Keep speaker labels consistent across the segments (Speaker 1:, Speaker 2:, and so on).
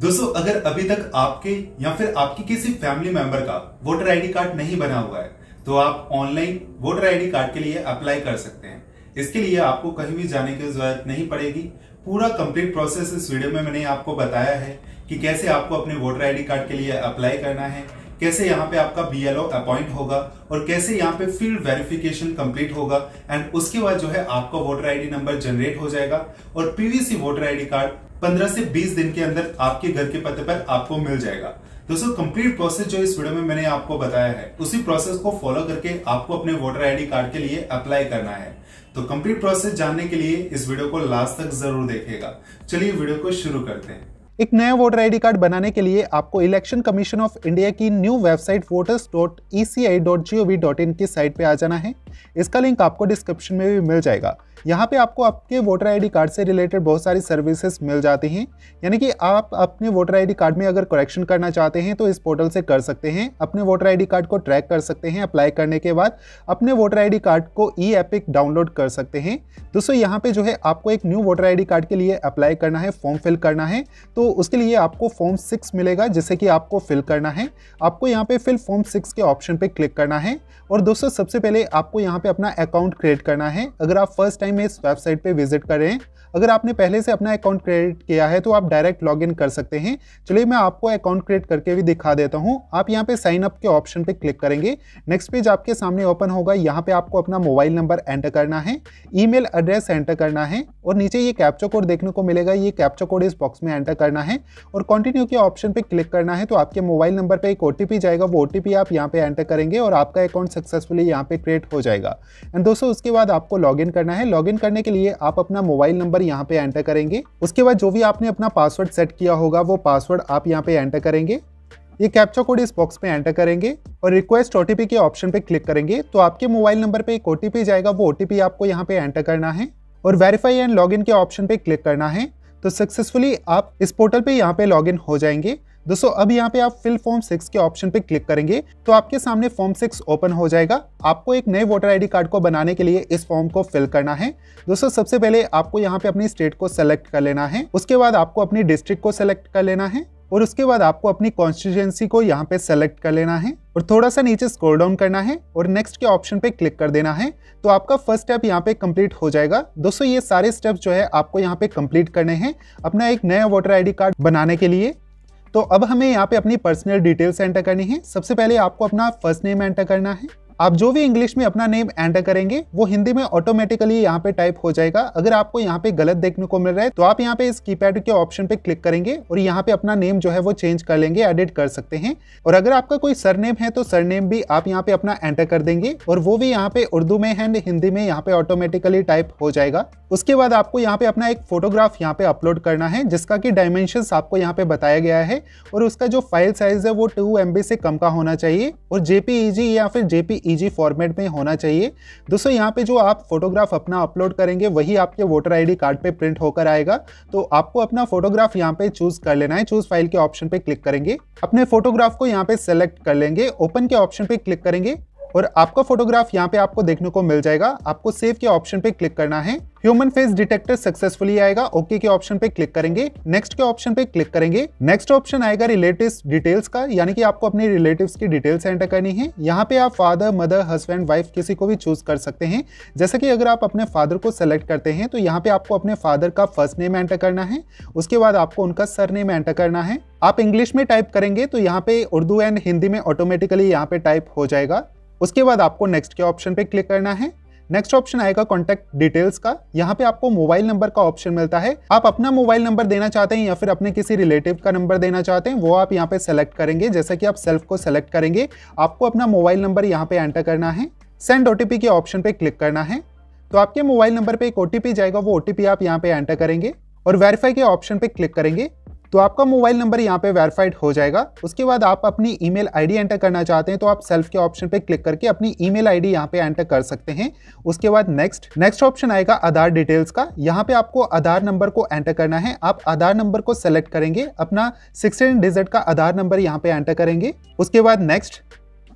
Speaker 1: दोस्तों अगर अभी तक आपके या फिर आपकी किसी फैमिली मेंबर का वोटर आईडी कार्ड नहीं बना हुआ है तो आप ऑनलाइन वोटर आईडी कार्ड के लिए अप्लाई कर सकते हैं इसके लिए आपको कहीं भी जाने की जरूरत नहीं पड़ेगी पूरा कंप्लीट प्रोसेस इस वीडियो में मैंने आपको बताया है कि कैसे आपको अपने वोटर आईडी कार्ड के लिए अप्लाई करना है कैसे यहाँ पे आपका बी एल अपॉइंट होगा और कैसे यहाँ पे फील्ड वेरिफिकेशन कंप्लीट होगा एंड उसके बाद जो है आपका वोटर आईडी नंबर जनरेट हो जाएगा और पीवीसी वोटर आईडी कार्ड 15 से 20 दिन के अंदर आपके घर के पते पर आपको मिल जाएगा दोस्तों कंप्लीट प्रोसेस जो इस वीडियो में मैंने आपको बताया है उसी प्रोसेस को फॉलो करके आपको अपने वोटर आईडी कार्ड के लिए अप्लाई करना है तो कंप्लीट प्रोसेस जानने के लिए इस वीडियो को लास्ट तक जरूर देखेगा चलिए वीडियो को शुरू करते हैं एक नया वोटर आईडी कार्ड बनाने के लिए आपको इलेक्शन कमीशन ऑफ इंडिया की new website voters dot dot G O V dot in की साइट पे आ जाना है इसका लिंक आपको डिस्क्रिप्शन में भी मिल जाएगा यहाँ पे आपको आपके वोटर आईडी कार्ड से रिलेटेड बहुत सारी सर्विसेज मिल जाती हैं यानी कि आप अपने वोटर आईडी कार्ड में अगर करेक्शन करना चाहते हैं तो इस पोर्टल से कर सकते हैं अपने वोटर आईडी कार्ड को ट्रैक कर सकते हैं अप्लाई करने के बाद अपने वोटर आईडी कार्ड को ई एपिक डाउनलोड कर सकते हैं दोस्तों यहाँ पे जो है आपको एक न्यू वोटर आई कार्ड के लिए अप्लाई करना है फॉर्म फिल करना है तो उसके लिए आपको फॉर्म सिक्स मिलेगा जिसे कि आपको फिल करना है आपको यहाँ पे फिल फॉर्म सिक्स के ऑप्शन पर क्लिक करना है और दोस्तों सबसे पहले आपको यहाँ पे अपना अकाउंट क्रिएट करना है अगर आप फर्स्ट टाइम इस वेबसाइट पे विजिट करें अगर आपने पहले से अपना अकाउंट क्रिएट किया है तो आप डायरेक्ट लॉगिन कर सकते हैं चलिए मैं आपको अकाउंट क्रिएट करके भी दिखा देता हूँ आप यहाँ पे साइन अप के ऑप्शन पे क्लिक करेंगे नेक्स्ट पेज आपके सामने ओपन होगा यहाँ पे आपको अपना मोबाइल नंबर एंटर करना है ई एड्रेस एंटर करना है और नीचे ये कैप्चा कोड देखने को मिलेगा ये कैप्चा कोड इस बॉक्स में एंटर करना है और कंटिन्यू के ऑप्शन पर क्लिक करना है तो आपके मोबाइल नंबर पर एक ओ जाएगा वो ओ आप यहाँ पर एंटर करेंगे और आपका अकाउंट सक्सेसफुली यहाँ पर क्रिएट हो जाएगा एंड दोस्तों उसके बाद आपको लॉग करना है लॉग करने के लिए आप अपना मोबाइल नंबर नंबर यहाँ पे एंटर करेंगे उसके बाद जो भी आपने अपना पासवर्ड सेट किया होगा वो पासवर्ड आप यहाँ पे एंटर करेंगे ये कैप्चा कोड इस बॉक्स में एंटर करेंगे और रिक्वेस्ट ओ के ऑप्शन पे क्लिक करेंगे तो आपके मोबाइल नंबर पे एक ओ जाएगा वो ओ आपको यहाँ पे एंटर करना है और वेरीफाई एंड लॉगिन के ऑप्शन पे क्लिक करना है तो सक्सेसफुली आप इस पोर्टल पे यहाँ पे लॉगिन हो जाएंगे दोस्तों अब यहाँ पे आप फिल फॉर्म सिक्स के ऑप्शन पे क्लिक करेंगे तो आपके सामने फॉर्म सिक्स ओपन हो जाएगा आपको एक नए वोटर आईडी कार्ड को बनाने के लिए इस फॉर्म को फिल करना है दोस्तों सबसे पहले आपको यहाँ पे अपनी स्टेट को सेलेक्ट कर लेना है उसके बाद आपको अपनी डिस्ट्रिक्ट को सेलेक्ट कर लेना है और उसके बाद आपको अपनी कॉन्स्टिट्यूएंसी को यहाँ पे सेलेक्ट कर लेना है और थोड़ा सा नीचे स्क्रॉल डाउन करना है और नेक्स्ट के ऑप्शन पे क्लिक कर देना है तो आपका फर्स्ट स्टेप यहाँ पे कंप्लीट हो जाएगा दोस्तों ये सारे स्टेप जो है आपको यहाँ पे कंप्लीट करने हैं अपना एक नया वोटर आईडी कार्ड बनाने के लिए तो अब हमें यहाँ पे अपनी पर्सनल डिटेल्स एंटर करनी है सबसे पहले आपको अपना फर्स्ट नेम एंटर करना है आप जो भी इंग्लिश में अपना नेम एंटर करेंगे वो हिंदी में ऑटोमेटिकली यहाँ पे टाइप हो जाएगा अगर आपको यहाँ पे गलत देखने को मिल रहा है तो आप यहाँ पे इस कीपैड के ऑप्शन पे क्लिक करेंगे और यहाँ पे अपना नेम जो है वो चेंज कर लेंगे एडिट कर सकते हैं और अगर आपका कोई सरनेम है तो सरनेम भी आप यहाँ पे अपना एंटर कर देंगे और वो भी यहाँ पे उर्दू में एंड हिंदी में यहाँ पे ऑटोमेटिकली टाइप हो जाएगा उसके बाद आपको यहाँ पे अपना एक फोटोग्राफ यहाँ पे अपलोड करना है जिसका की डायमेंशन आपको यहाँ पे बताया गया है और उसका जो फाइल साइज है वो टू एम से कम का होना चाहिए और जेपीईजी या फिर जेपी ईजी फॉर्मेट में होना चाहिए दोस्तों यहाँ पे जो आप फोटोग्राफ अपना अपलोड करेंगे वही आपके वोटर आईडी कार्ड पे प्रिंट होकर आएगा तो आपको अपना फोटोग्राफ यहाँ पे चूज कर लेना है चूज फाइल के ऑप्शन पे क्लिक करेंगे अपने फोटोग्राफ को यहाँ पे सेलेक्ट कर लेंगे ओपन के ऑप्शन पे क्लिक करेंगे और आपका फोटोग्राफ यहाँ पे आपको देखने को मिल जाएगा आपको सेव के ऑप्शन पे क्लिक करना है ह्यूमन फेस डिटेक्टर सक्सेसफुली आएगा ओके के ऑप्शन पे क्लिक करेंगे नेक्स्ट के ऑप्शन पे क्लिक करेंगे नेक्स्ट ऑप्शन आएगा रिलेटिव डिटेल्स का यानी कि आपको अपने रिलेटिव की डिटेल्स एंटर करनी है यहाँ पे आप फादर मदर हस्बैंड वाइफ किसी को भी चूज कर सकते हैं जैसे कि अगर आप अपने फादर को सेलेक्ट करते हैं तो यहाँ पे आपको अपने फादर का फर्स्ट नेम एंटर करना है उसके बाद आपको उनका सर नेम एंटर करना है आप इंग्लिश में टाइप करेंगे तो यहाँ पे उर्दू एंड हिंदी में ऑटोमेटिकली यहाँ पे टाइप हो जाएगा उसके बाद आपको नेक्स्ट के ऑप्शन पे क्लिक करना है नेक्स्ट ऑप्शन आएगा कॉन्टैक्ट डिटेल्स का यहाँ पे आपको मोबाइल नंबर का ऑप्शन मिलता है आप अपना मोबाइल नंबर देना चाहते हैं या फिर अपने किसी रिलेटिव का नंबर देना चाहते हैं वो आप यहाँ पे सेलेक्ट करेंगे जैसा कि आप सेल्फ को सेलेक्ट करेंगे आपको अपना मोबाइल नंबर यहाँ पे एंटर करना है सेंड ओ के ऑप्शन पे क्लिक करना है तो आपके मोबाइल नंबर पर एक ओ जाएगा वो ओ आप यहाँ पे एंटर करेंगे और वेरीफाई के ऑप्शन पे क्लिक करेंगे तो आपका मोबाइल नंबर यहाँ पे वेरीफाइड हो जाएगा उसके बाद आप अपनी ईमेल आईडी एंटर करना चाहते हैं तो आप सेल्फ के ऑप्शन पे क्लिक करके अपनी ईमेल आईडी यहाँ पे एंटर कर सकते हैं उसके बाद नेक्स्ट नेक्स्ट ऑप्शन आएगा आधार डिटेल्स का यहाँ पे आपको आधार नंबर को एंटर करना है आप आधार नंबर को सेलेक्ट करेंगे अपना सिक्सटीन डिजिट का आधार नंबर यहाँ पे एंटर करेंगे उसके बाद नेक्स्ट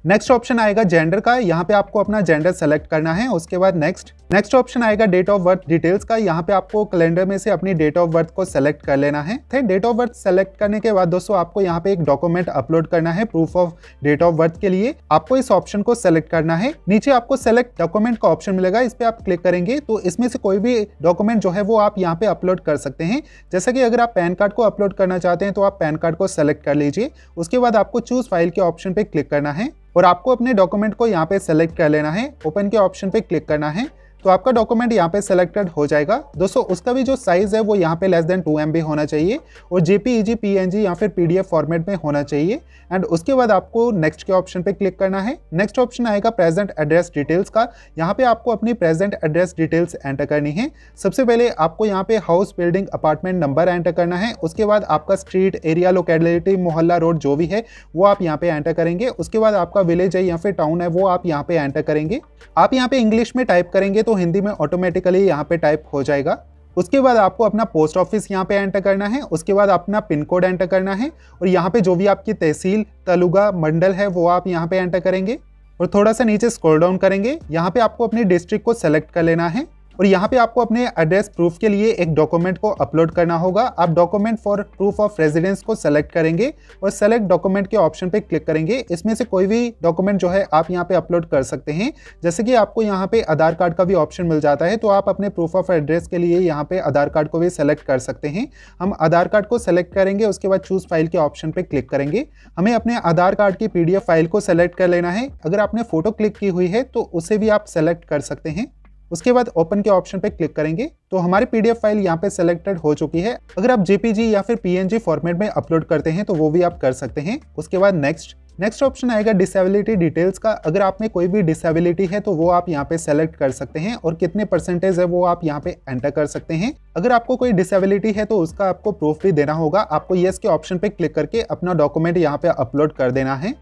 Speaker 1: नेक्स्ट ऑप्शन आएगा जेंडर का यहाँ पे आपको अपना जेंडर सेलेक्ट करना है उसके बाद नेक्स्ट नेक्स्ट ऑप्शन आएगा डेट ऑफ बर्थ डिटेल्स का यहाँ पे आपको कैलेंडर में से अपनी डेट ऑफ बर्थ को सेलेक्ट कर लेना है डेट ऑफ बर्थ सेलेक्ट करने के बाद दोस्तों आपको यहाँ पे एक डॉक्यूमेंट अपलोड करना है proof of date of birth के लिए आपको इस ऑप्शन को सेलेक्ट करना है नीचे आपको सेलेक्ट डॉक्यूमेंट का ऑप्शन मिलेगा इस पर आप क्लिक करेंगे तो इसमें से कोई भी डॉक्यूमेंट जो है वो आप यहाँ पे अपलोड कर सकते हैं जैसा कि अगर आप पैन कार्ड को अपलोड करना चाहते हैं तो आप पैन कार्ड को सेलेक्ट कर लीजिए उसके बाद आपको चूज फाइल के ऑप्शन पे क्लिक करना है और आपको अपने डॉक्यूमेंट को यहाँ पे सेलेक्ट कर लेना है ओपन के ऑप्शन पे क्लिक करना है तो आपका डॉक्यूमेंट यहाँ पे सिलेक्टेड हो जाएगा दोस्तों उसका भी जो साइज़ है वो यहाँ पे लेस देन टू एम होना चाहिए और जे पी e या फिर पी डी एफ फॉर्मेट में होना चाहिए एंड उसके बाद आपको नेक्स्ट के ऑप्शन पे क्लिक करना है नेक्स्ट ऑप्शन आएगा प्रेजेंट एड्रेस डिटेल्स का यहाँ पे आपको अपनी प्रेजेंट एड्रेस डिटेल्स एंटर करनी है सबसे पहले आपको यहाँ पे house building apartment number enter करना है उसके बाद आपका स्ट्रीट एरिया लोकेलिटी मोहल्ला रोड जो भी है वो आप यहाँ पे एंटर करेंगे उसके बाद आपका विलेज है या फिर टाउन है वो आप यहाँ पे एंटर करेंगे आप यहाँ पे इंग्लिश में टाइप करेंगे तो तो हिंदी में ऑटोमेटिकली यहाँ पे टाइप हो जाएगा उसके बाद आपको अपना पोस्ट ऑफिस यहाँ पे एंटर करना है उसके बाद अपना पिन कोड एंटर करना है और यहाँ पे जो भी आपकी तहसील तलुगा मंडल है वो आप यहाँ पे एंटर करेंगे और थोड़ा सा नीचे स्क्रॉल डाउन करेंगे यहाँ पे आपको अपनी डिस्ट्रिक्ट को सेलेक्ट कर लेना है और यहाँ पे आपको अपने एड्रेस प्रूफ के लिए एक डॉक्यूमेंट को अपलोड करना होगा आप document for proof of residence को सेलेक्ट करेंगे और सेलेक्ट डॉक्यूमेंट के ऑप्शन पे क्लिक करेंगे इसमें से कोई भी डॉक्यूमेंट जो है आप यहाँ पे अपलोड कर सकते हैं जैसे कि आपको यहाँ पे आधार कार्ड का भी ऑप्शन मिल जाता है तो आप अपने प्रूफ ऑफ एड्रेस के लिए यहाँ पे आधार कार्ड को भी सेलेक्ट कर सकते हैं हम आधार कार्ड को सेलेक्ट करेंगे उसके बाद चूज फाइल के ऑप्शन पर क्लिक करेंगे हमें अपने आधार कार्ड की पी फाइल को सेलेक्ट कर लेना है अगर आपने फोटो क्लिक की हुई है तो उसे भी आप सेलेक्ट कर सकते हैं उसके बाद ओपन के ऑप्शन पे क्लिक करेंगे तो हमारी पीडीएफ फाइल यहाँ पे सिलेक्टेड हो चुकी है अगर आप जेपीजी या फिर पीएनजी फॉर्मेट में अपलोड करते हैं तो वो भी आप कर सकते हैं उसके बाद नेक्स्ट नेक्स्ट ऑप्शन आएगा डिसेबिलिटी डिटेल्स का अगर आप में कोई भी डिसेबिलिटी है तो वो आप यहाँ पे सेलेक्ट कर सकते हैं और कितने परसेंटेज है वो आप यहाँ पे एंटर कर सकते हैं अगर आपको कोई डिसेबिलिटी है तो उसका आपको प्रूफ भी देना होगा आपको येस के ऑप्शन पे क्लिक करके अपना डॉक्यूमेंट यहाँ पे अपलोड कर देना है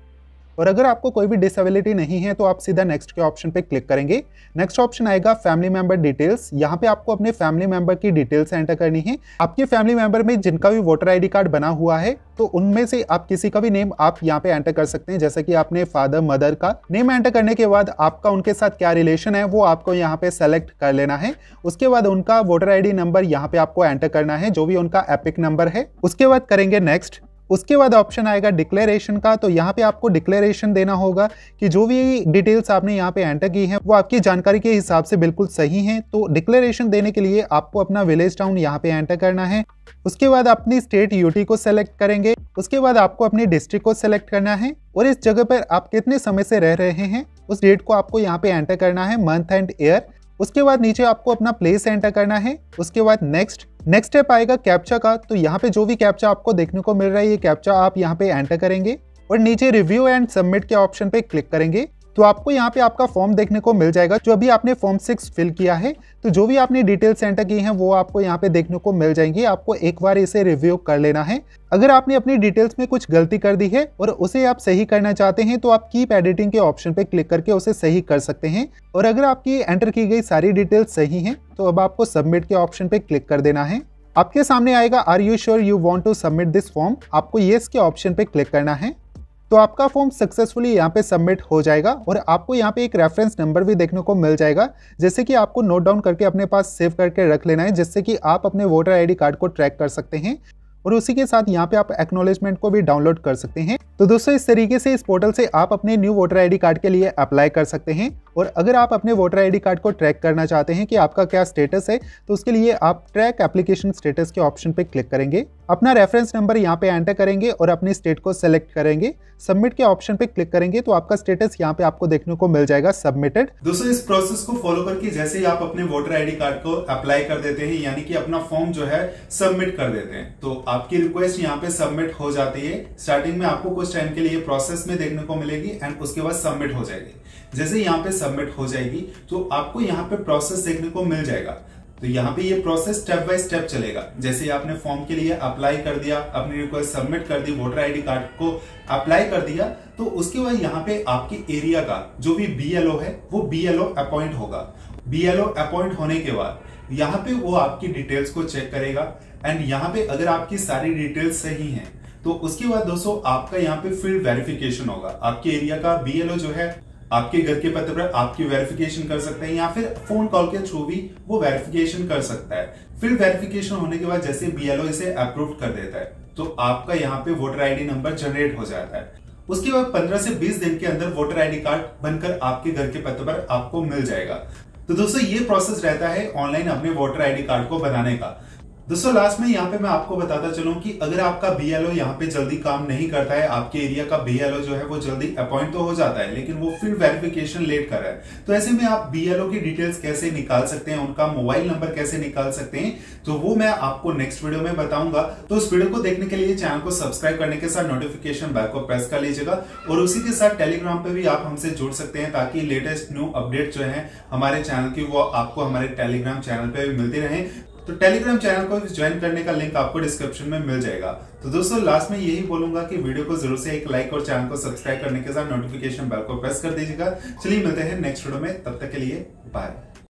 Speaker 1: और अगर आपको कोई भी डिसेबिलिटी नहीं है तो आप सीधा नेक्स्ट के ऑप्शन पे क्लिक करेंगे नेक्स्ट ऑप्शन आएगा फैमिली मेंबर डिटेल्स यहाँ पे आपको अपने फैमिली मेंबर की डिटेल्स एंटर करनी है आपके फैमिली मेंबर में जिनका भी वोटर आई कार्ड बना हुआ है तो उनमें से आप किसी का भी नेम आप यहाँ पे एंटर कर सकते हैं जैसे कि आपने फादर मदर का नेम एंटर करने के बाद आपका उनके साथ क्या रिलेशन है वो आपको यहाँ पे सेलेक्ट कर लेना है उसके बाद उनका वोटर आईडी नंबर यहाँ पे आपको एंटर करना है जो भी उनका एपिक नंबर है उसके बाद करेंगे नेक्स्ट उसके बाद ऑप्शन आएगा डिक्लेरेशन का तो यहाँ पे आपको डिक्लेरेशन देना होगा कि जो भी डिटेल्स आपने यहाँ पे एंटर की है वो आपकी जानकारी के हिसाब से बिल्कुल सही है तो डिक्लेरेशन देने के लिए आपको अपना विलेज टाउन यहाँ पे एंटर करना है उसके बाद अपनी स्टेट यूटी को सेलेक्ट करेंगे उसके बाद आपको अपनी डिस्ट्रिक्ट को सेलेक्ट करना है और इस जगह पर आप कितने समय से रह रहे हैं उस डेट को आपको यहाँ पे एंटर करना है मंथ एंड ईयर उसके बाद नीचे आपको अपना प्लेस एंटर करना है उसके बाद नेक्स्ट नेक्स्ट स्टेप आएगा कैप्चा का तो यहाँ पे जो भी कैप्चा आपको देखने को मिल रहा है ये कैप्चा आप यहाँ पे एंटर करेंगे और नीचे रिव्यू एंड सबमिट के ऑप्शन पे क्लिक करेंगे तो आपको यहाँ पे आपका फॉर्म देखने को मिल जाएगा जो अभी आपने फॉर्म सिक्स फिल किया है तो जो भी आपने डिटेल्स एंटर की हैं वो आपको यहाँ पे देखने को मिल जाएंगी आपको एक बार इसे रिव्यू कर लेना है अगर आपने अपनी डिटेल्स में कुछ गलती कर दी है और उसे आप सही करना चाहते हैं तो आप कीप एडिटिंग के ऑप्शन पे क्लिक करके उसे सही कर सकते हैं और अगर आपकी एंटर की गई सारी डिटेल्स सही हैं तो अब आपको सबमिट के ऑप्शन पे क्लिक कर देना है आपके सामने आएगा are you sure you want to submit this form आपको येस के ऑप्शन पे क्लिक करना है तो आपका फॉर्म सक्सेसफुली यहाँ पे सबमिट हो जाएगा और आपको यहाँ पे एक रेफरेंस नंबर भी देखने को मिल जाएगा जैसे कि आपको नोट डाउन करके अपने पास सेव करके रख लेना है जिससे कि आप अपने वोटर आईडी कार्ड को ट्रैक कर सकते हैं और उसी के साथ यहाँ पे आप एक्नोलेजमेंट को भी डाउनलोड कर सकते हैं तो दोस्तों इस तरीके से इस पोर्टल से आप अपने न्यू वोटर आईडी कार्ड के लिए अप्लाई कर सकते हैं और अगर आप अपने वोटर आईडी कार्ड को ट्रैक करना चाहते हैं कि आपका क्या स्टेटस है तो उसके लिए आप ट्रैक एप्लीकेशन स्टेटस के ऑप्शन पर क्लिक करेंगे अपना रेफरेंस नंबर यहाँ पे एंटर करेंगे और अपने स्टेट को सेलेक्ट करेंगे सबमिट के ऑप्शन पे क्लिक करेंगे तो आपका स्टेटस यहाँ पे आपको देखने को मिल जाएगा सबमिटेड दोस्तों इस प्रोसेस को फॉलो करके जैसे ही आप अपने वोटर आईडी कार्ड को अप्लाई कर देते हैं यानी कि अपना फॉर्म जो है सबमिट कर देते हैं तो आपकी रिक्वेस्ट यहाँ पे सबमिट हो जाती है स्टार्टिंग में आपको कुछ टाइम के लिए प्रोसेस में देखने को मिलेगी एंड उसके बाद सबमिट हो जाएगी जैसे यहाँ पे सबमिट हो जाएगी तो आपको यहाँ पे प्रोसेस देखने को मिल जाएगा तो यहाँ पे ये प्रोसेस स्टेप बाय स्टेप चलेगा जैसे आपने फॉर्म के लिए अप्लाई कर दिया अपनी रिक्वेस्ट सबमिट कर दी वोटर आईडी कार्ड को अप्लाई कर दिया तो उसके बाद यहाँ पे आपके एरिया का जो भी बीएलओ है वो बीएलओ अपॉइंट होगा बीएलओ अपॉइंट होने के बाद यहाँ पे वो आपकी डिटेल्स को चेक करेगा एंड यहाँ पे अगर आपकी सारी डिटेल्स सही हैं तो उसके बाद दोस्तों आपका यहाँ पे फील्ड वेरिफिकेशन होगा आपके एरिया का बीएलओ जो है आपके घर के पते पर आपकी वेरिफिकेशन कर सकते हैं या फिर फोन कॉल के थ्रू भी वो वेरिफिकेशन कर सकता है फिर वेरिफिकेशन होने के बाद जैसे बीएलओ इसे अप्रूव कर देता है तो आपका यहाँ पे वोटर आईडी नंबर जनरेट हो जाता है उसके बाद 15 से 20 दिन के अंदर वोटर आईडी कार्ड बनकर आपके घर के पत्र पर आपको मिल जाएगा तो दोस्तों ये प्रोसेस रहता है ऑनलाइन अपने वोटर आईडी कार्ड को बनाने का दोस्तों लास्ट में यहाँ पे मैं आपको बताता चलूं कि अगर आपका बी एल ओ यहाँ पे जल्दी काम नहीं करता है आपके एरिया का बी एल ओ जो है वो जल्दी अपॉइंट तो हो जाता है लेकिन वो फिर वेरिफिकेशन लेट कर रहा है तो ऐसे में आप बी एल ओ की डिटेल्स कैसे निकाल सकते हैं उनका मोबाइल नंबर कैसे निकाल सकते हैं तो वो मैं आपको नेक्स्ट वीडियो में बताऊंगा तो उस वीडियो को देखने के लिए चैनल को सब्सक्राइब करने के साथ नोटिफिकेशन बैल को प्रेस कर लीजिएगा और उसी के साथ टेलीग्राम पे भी आप हमसे जुड़ सकते हैं ताकि लेटेस्ट न्यू अपडेट जो है हमारे चैनल की वो आपको हमारे टेलीग्राम चैनल पर भी मिलती रहे तो टेलीग्राम चैनल को ज्वाइन करने का लिंक आपको डिस्क्रिप्शन में मिल जाएगा तो दोस्तों लास्ट में यही बोलूंगा कि वीडियो को जरूर से एक लाइक और चैनल को सब्सक्राइब करने के साथ नोटिफिकेशन बेल को प्रेस कर दीजिएगा चलिए मिलते हैं नेक्स्ट वीडियो में तब तक के लिए बाय